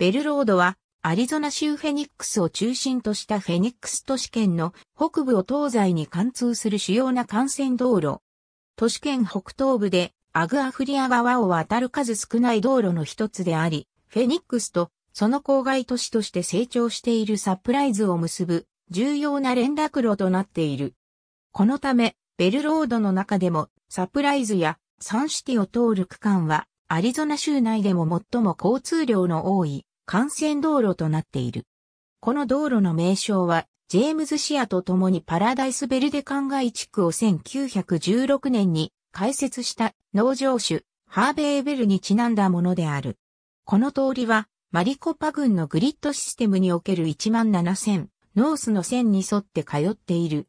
ベルロードは、アリゾナ州フェニックスを中心としたフェニックス都市圏の北部を東西に貫通する主要な幹線道路。都市圏北東部でアグアフリア川を渡る数少ない道路の一つであり、フェニックスとその郊外都市として成長しているサプライズを結ぶ重要な連絡路となっている。このため、ベルロードの中でもサプライズやサンシティを通る区間はアリゾナ州内でも最も交通量の多い幹線道路となっている。この道路の名称は、ジェームズシアと共にパラダイスベルデ灌漑地区を1916年に開設した農場主、ハーベーベルにちなんだものである。この通りは、マリコパ郡のグリッドシステムにおける1万7000、ノースの線に沿って通っている。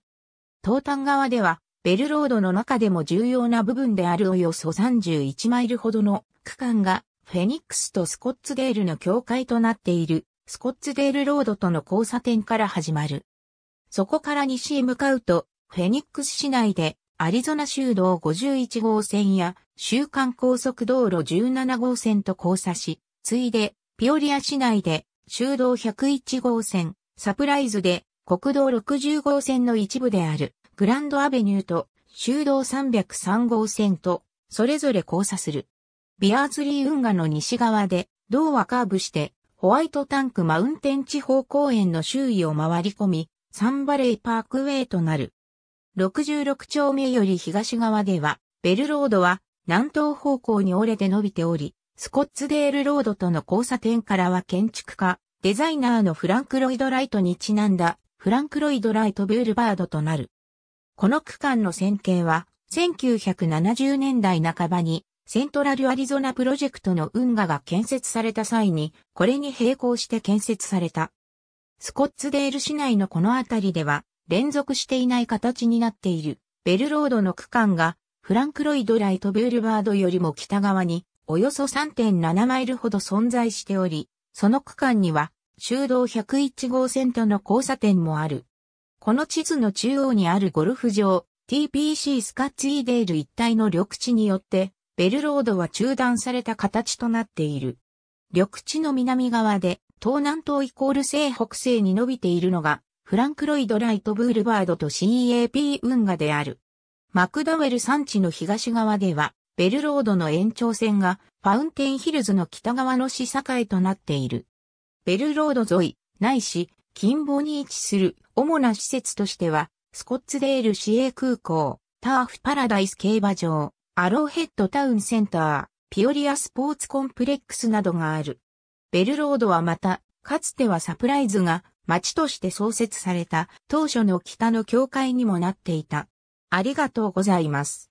東端側では、ベルロードの中でも重要な部分であるおよそ31マイルほどの区間がフェニックスとスコッツデールの境界となっている、スコッツデールロードとの交差点から始まる。そこから西へ向かうと、フェニックス市内で、アリゾナ州道51号線や、週間高速道路17号線と交差し、ついで、ピオリア市内で、州道101号線、サプライズで、国道60号線の一部である、グランドアベニューと、州道303号線と、それぞれ交差する。ビアーズリー運河の西側で、道はカーブして、ホワイトタンクマウンテン地方公園の周囲を回り込み、サンバレーパークウェイとなる。66丁目より東側では、ベルロードは南東方向に折れて伸びており、スコッツデールロードとの交差点からは建築家、デザイナーのフランク・ロイド・ライトにちなんだ、フランク・ロイド・ライト・ブールバードとなる。この区間の線形は、1970年代半ばにセントラルアリゾナプロジェクトの運河が建設された際に、これに並行して建設された。スコッツデール市内のこの辺りでは、連続していない形になっている、ベルロードの区間が、フランクロイドライトブールバードよりも北側に、およそ3.7マイルほど存在しており、その区間には、修道101号線との交差点もある。この地図の中央にあるゴルフ場、TPC スカッツイデール一帯の緑地によってベルロードは中断された形となっている。緑地の南側で、東南東イコール西北西に伸びているのが、フランクロイド・ライト・ブールバードと CAP 運河である。マクダウェル山地の東側では、ベルロードの延長線が、ファウンテンヒルズの北側の市境となっている。ベルロード沿い、ないし、近傍に位置する主な施設としては、スコッツデール市営空港、ターフパラダイス競馬場、アローヘッドタウンセンター、ピオリアスポーツコンプレックスなどがある。ベルロードはまた、かつてはサプライズが町として創設された当初の北の教会にもなっていた。ありがとうございます。